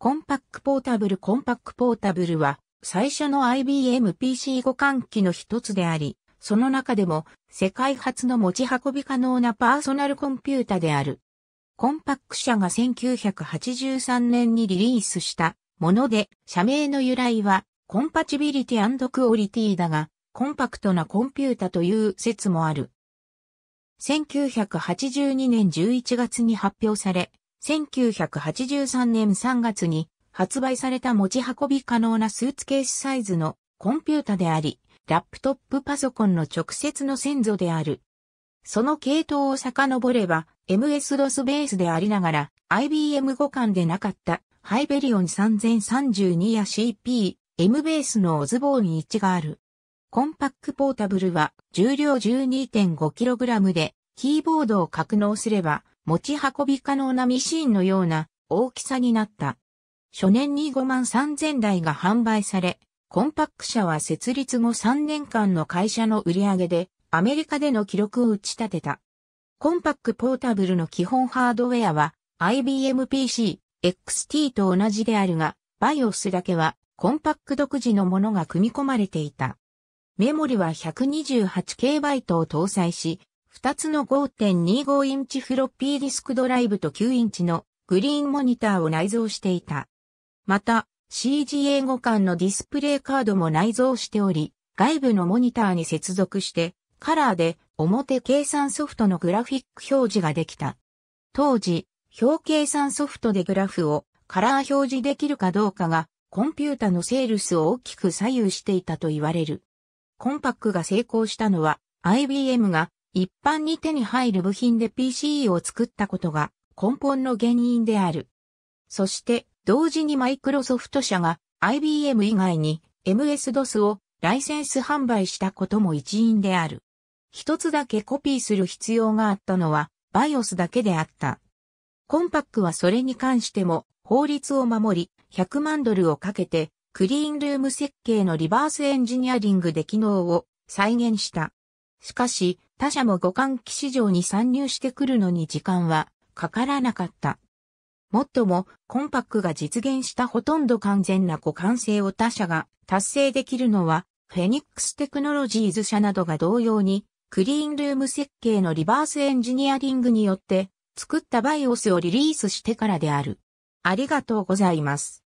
コンパックポータブルコンパックポータブルは最初の IBM PC 互換機の一つであり、その中でも世界初の持ち運び可能なパーソナルコンピュータである。コンパック社が1983年にリリースしたもので、社名の由来はコンパチビリティクオリティだが、コンパクトなコンピュータという説もある。1982年11月に発表され、1983年3月に発売された持ち運び可能なスーツケースサイズのコンピュータであり、ラップトップパソコンの直接の先祖である。その系統を遡れば、MS-DOS ベースでありながら、IBM 互換でなかったハイベリオン3032や CP、M ベースのオズボーン1がある。コンパックポータブルは重量 12.5kg で、キーボードを格納すれば持ち運び可能なミシンのような大きさになった。初年に5万3000台が販売され、コンパック社は設立後3年間の会社の売り上げでアメリカでの記録を打ち立てた。コンパックポータブルの基本ハードウェアは IBM PC、XT と同じであるが、BIOS だけはコンパック独自のものが組み込まれていた。メモリは 128KB を搭載し、2つの5.25インチフロッピーディスクドライブと9インチのグリーンモニターを内蔵していた。また、CGA 互換のディスプレイカードも内蔵しており、外部のモニターに接続して、カラーで表計算ソフトのグラフィック表示ができた。当時、表計算ソフトでグラフをカラー表示できるかどうかが、コンピュータのセールスを大きく左右していたと言われる。コンパックが成功したのは、IBM が一般に手に入る部品で PCE を作ったことが根本の原因である。そして同時にマイクロソフト社が IBM 以外に MS-DOS をライセンス販売したことも一因である。一つだけコピーする必要があったのは BIOS だけであった。コンパックはそれに関しても法律を守り100万ドルをかけてクリーンルーム設計のリバースエンジニアリングで機能を再現した。しかし他社も互換機市場に参入してくるのに時間はかからなかった。もっとも、コンパックが実現したほとんど完全な互換性を他社が達成できるのは、フェニックステクノロジーズ社などが同様に、クリーンルーム設計のリバースエンジニアリングによって、作った BIOS をリリースしてからである。ありがとうございます。